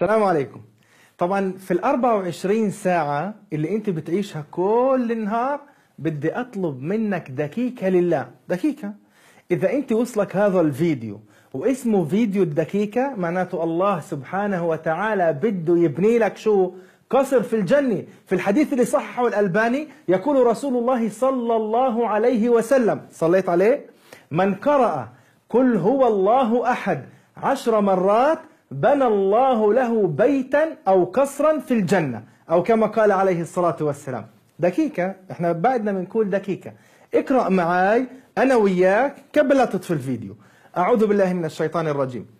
السلام عليكم طبعا في ال 24 ساعة اللي انت بتعيشها كل النهار بدي اطلب منك دقيقة لله دقيقة اذا انت وصلك هذا الفيديو واسمه فيديو الدقيقة معناته الله سبحانه وتعالى بده يبني لك شو قصر في الجنة في الحديث اللي صححه الألباني يقول رسول الله صلى الله عليه وسلم صليت عليه من قرأ قل هو الله أحد عشر مرات بنى الله له بيتا أو قصرا في الجنة أو كما قال عليه الصلاة والسلام دقيقة احنا بعدنا بنقول دقيقة اقرأ معاي أنا وياك قبل لا تطفي الفيديو أعوذ بالله من الشيطان الرجيم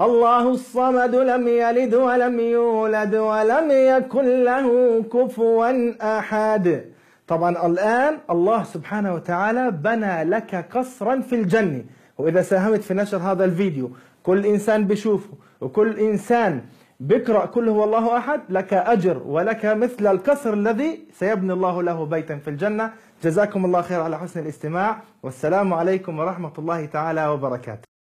الله الصمد لم يلد ولم يولد ولم يكن له كفوا أحد طبعا الآن الله سبحانه وتعالى بنى لك قصرا في الجنة وإذا ساهمت في نشر هذا الفيديو كل إنسان بشوفه وكل إنسان بقرأ كله والله أحد لك أجر ولك مثل القصر الذي سيبني الله له بيتا في الجنة جزاكم الله خير على حسن الاستماع والسلام عليكم ورحمة الله تعالى وبركاته